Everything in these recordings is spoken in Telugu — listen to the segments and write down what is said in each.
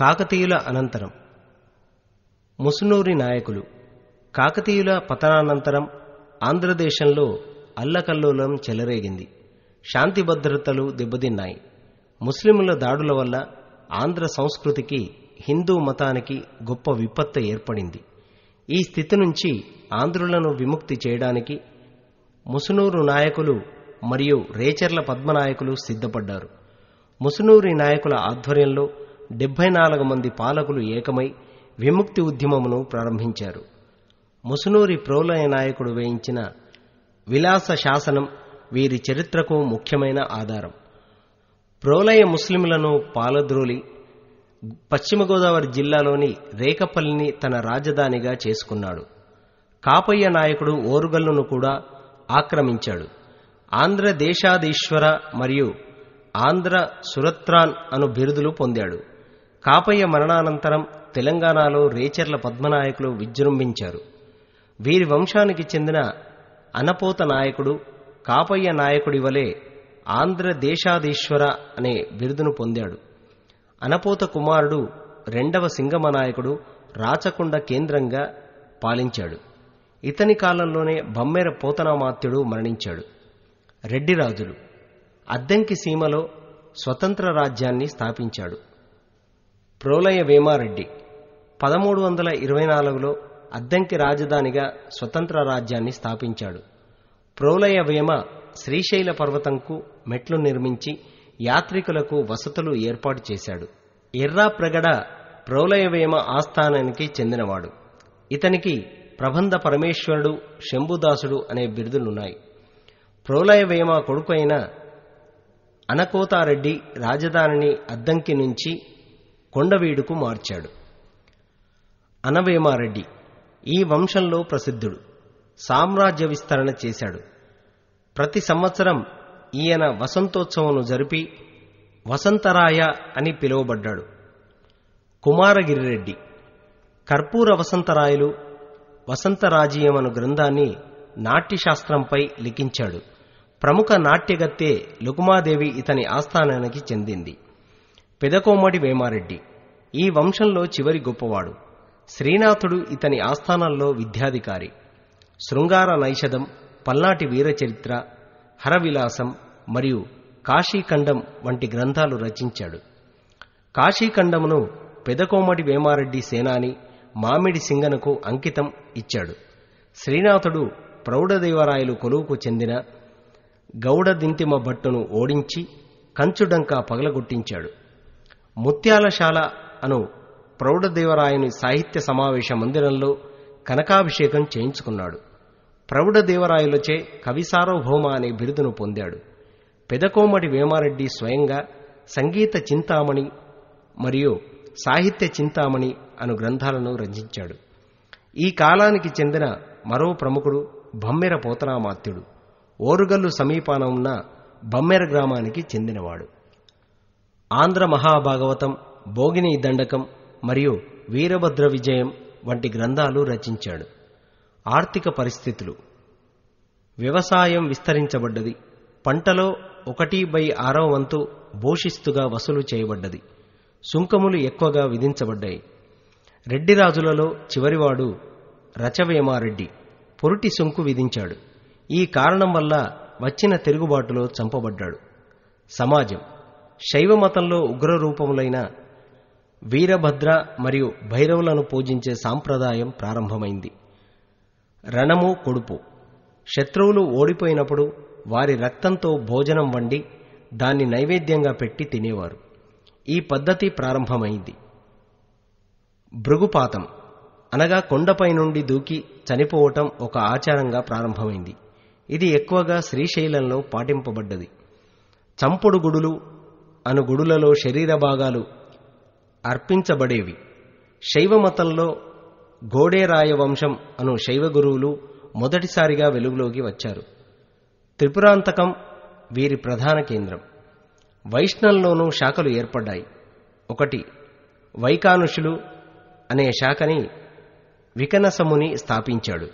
కాకతీయుల అనంతరం ముసునూరి నాయకులు కాకతీయుల పతనానంతరం ఆంధ్రదేశంలో అల్లకల్లోలం చెలరేగింది శాంతి భద్రతలు దెబ్బతిన్నాయి ముస్లింల దాడుల వల్ల ఆంధ్ర సంస్కృతికి హిందూ మతానికి గొప్ప విపత్తు ఏర్పడింది ఈ స్థితి నుంచి ఆంధ్రులను విముక్తి చేయడానికి ముసునూరు నాయకులు మరియు రేచర్ల పద్మనాయకులు సిద్ధపడ్డారు ముసునూరి నాయకుల ఆధ్వర్యంలో డెబ్బై నాలుగు మంది పాలకులు ఏకమై విముక్తి ఉద్యమమును ప్రారంభించారు ముసునూరి ప్రోలయ నాయకుడు వేయించిన విలాస శాసనం వీరి చరిత్రకు ముఖ్యమైన ఆధారం ప్రోలయ ముస్లింలను పాలద్రోలి పశ్చిమ గోదావరి జిల్లాలోని రేకపల్లిని తన రాజధానిగా చేసుకున్నాడు కాపయ్య నాయకుడు ఓరుగల్లును కూడా ఆక్రమించాడు ఆంధ్ర దేశాధీశ్వర మరియు ఆంధ్ర సురత్రాన్ అను బిరుదులు పొందాడు కాపయ్య మరణానంతరం తెలంగాణలో రేచర్ల పద్మనాయకులు విజృంభించారు వీరి వంశానికి చెందిన అనపోత నాయకుడు కాపయ్య నాయకుడి వలె దేశాధీశ్వర అనే బిరుదును పొందాడు అనపోత కుమారుడు రెండవ సింగమ నాయకుడు రాచకొండ కేంద్రంగా పాలించాడు ఇతని కాలంలోనే బమ్మెర పోతనామాత్యుడు మరణించాడు రెడ్డిరాజులు అద్దంకి సీమలో స్వతంత్ర రాజ్యాన్ని స్థాపించాడు ప్రోలయ వేమారెడ్డి పదమూడు వందల ఇరవై నాలుగులో అద్దంకి రాజధానిగా స్వతంత్ర రాజ్యాన్ని స్థాపించాడు ప్రోలయ వేమ శ్రీశైల పర్వతంకు మెట్లు నిర్మించి యాత్రికులకు వసతులు ఏర్పాటు చేశాడు ఎర్రాప్రగడ వేమ ఆస్థానానికి చెందినవాడు ఇతనికి ప్రబంధ పరమేశ్వరుడు శంభుదాసుడు అనే బిరుదులున్నాయి వేమ కొడుకు అయిన అనకోతారెడ్డి రాజధానిని అద్దంకి నుంచి కొండవీడుకు మార్చాడు అనవేమారెడ్డి ఈ వంశంలో ప్రసిద్ధుడు సామ్రాజ్య విస్తరణ చేశాడు ప్రతి సంవత్సరం ఈయన వసంతోత్సవం జరిపి వసంతరాయ అని పిలువబడ్డాడు కుమారగిరిరెడ్డి కర్పూర వసంతరాయలు వసంతరాజీయం అను గ్రంథాన్ని నాట్యశాస్త్రంపై లిఖించాడు ప్రముఖ నాట్యగత్తె లుకుమాదేవి ఇతని ఆస్థానానికి చెందింది పెదకోమటి వేమారెడ్డి ఈ వంశంలో చివరి గొప్పవాడు శ్రీనాథుడు ఇతని ఆస్థానాల్లో విద్యాధికారి శృంగార నైషధం పల్నాటి వీరచరిత్ర హరవిలాసం మరియు కాశీఖండం వంటి గ్రంథాలు రచించాడు కాశీఖండమును పెదకోమటి వేమారెడ్డి సేనాని మామిడి సింగనకు అంకితం ఇచ్చాడు శ్రీనాథుడు ప్రౌఢదేవరాయలు కొలువుకు చెందిన గౌడ దింతిమ భట్టును ఓడించి కంచుడంకా పగలగొట్టించాడు ముత్యాలశాల అను ప్రౌఢదేవరాయని సాహిత్య సమావేశ మందిరంలో కనకాభిషేకం చేయించుకున్నాడు ప్రౌఢదేవరాయులచే కవిసార్వభౌమ అనే బిరుదును పొందాడు పెదకోమటి వేమారెడ్డి స్వయంగా సంగీత చింతామణి మరియు సాహిత్య చింతామణి అను గ్రంథాలను రచించాడు ఈ కాలానికి చెందిన మరో ప్రముఖుడు బమ్మెర పోతనామాత్యుడు ఓరుగల్లు సమీపాన ఉన్న బమ్మెర గ్రామానికి చెందినవాడు ఆంధ్ర మహాభాగవతం భోగిని దండకం మరియు వీరభద్ర విజయం వంటి గ్రంథాలు రచించాడు ఆర్థిక పరిస్థితులు వ్యవసాయం విస్తరించబడ్డది పంటలో ఒకటి బై ఆరో వంతు భూషిస్తుగా వసూలు చేయబడ్డది సుంకములు ఎక్కువగా విధించబడ్డాయి రెడ్డి రాజులలో చివరివాడు రచవేమారెడ్డి పొరుటి సుంకు విధించాడు ఈ కారణం వల్ల వచ్చిన తిరుగుబాటులో చంపబడ్డాడు సమాజం శైవ మతంలో ఉగ్ర రూపములైన వీరభద్ర మరియు భైరవులను పూజించే సాంప్రదాయం ప్రారంభమైంది రణము కొడుపు శత్రువులు ఓడిపోయినప్పుడు వారి రక్తంతో భోజనం వండి దాన్ని నైవేద్యంగా పెట్టి తినేవారు ఈ పద్ధతి ప్రారంభమైంది భృగుపాతం అనగా కొండపై నుండి దూకి చనిపోవటం ఒక ఆచారంగా ప్రారంభమైంది ఇది ఎక్కువగా శ్రీశైలంలో పాటింపబడ్డది చంపుడు గుడులు అను గుడులలో శరీర భాగాలు అర్పించబడేవి శైవమతంలో గోడేరాయ వంశం అను శైవ గురువులు మొదటిసారిగా వెలుగులోకి వచ్చారు త్రిపురాంతకం వీరి ప్రధాన కేంద్రం వైష్ణంలోనూ శాఖలు ఏర్పడ్డాయి ఒకటి వైకానుషులు అనే శాఖని వికనసముని స్థాపించాడు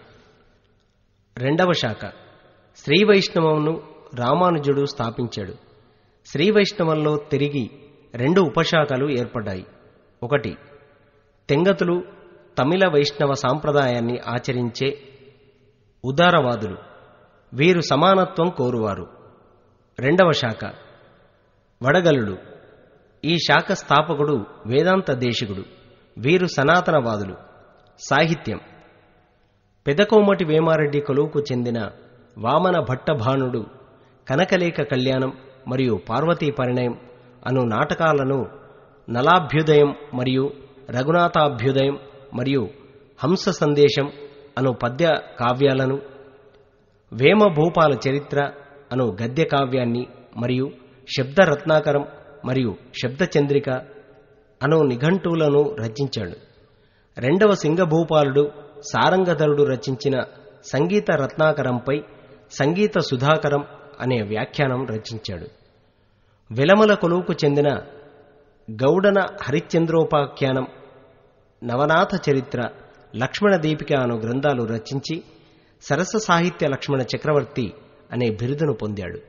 రెండవ శాఖ శ్రీవైష్ణవంను రామానుజుడు స్థాపించాడు శ్రీవైష్ణవంలో తిరిగి రెండు ఉపశాఖలు ఏర్పడ్డాయి ఒకటి తెంగతులు తమిళ వైష్ణవ సాంప్రదాయాన్ని ఆచరించే ఉదారవాదులు వీరు సమానత్వం కోరువారు రెండవ శాఖ వడగలుడు ఈ శాఖ స్థాపకుడు వేదాంత దేశికుడు వీరు సనాతనవాదులు సాహిత్యం పెదకోమటి వేమారెడ్డి కొలువుకు చెందిన వామన భట్టభానుడు కనకలేక కళ్యాణం మరియు పార్వతీ పరిణయం అను నాటకాలను నలాభ్యుదయం మరియు రఘునాథాభ్యుదయం మరియు హంస సందేశం అను పద్య కావ్యాలను వేమ భూపాల చరిత్ర అను గద్య కావ్యాన్ని మరియు శబ్ద రత్నాకరం మరియు శబ్దచంద్రిక అను నిఘంటువులను రచించాడు రెండవ సింగభూపాలుడు సారంగధరుడు రచించిన సంగీత రత్నాకరంపై సంగీత సుధాకరం అనే వ్యాఖ్యానం రచించాడు విలమల కొలువుకు చెందిన గౌడన హరిశ్చంద్రోపాఖ్యానం నవనాథ చరిత్ర లక్ష్మణ దీపిక అను గ్రంథాలు రచించి సరస సాహిత్య లక్ష్మణ చక్రవర్తి అనే బిరుదును పొందాడు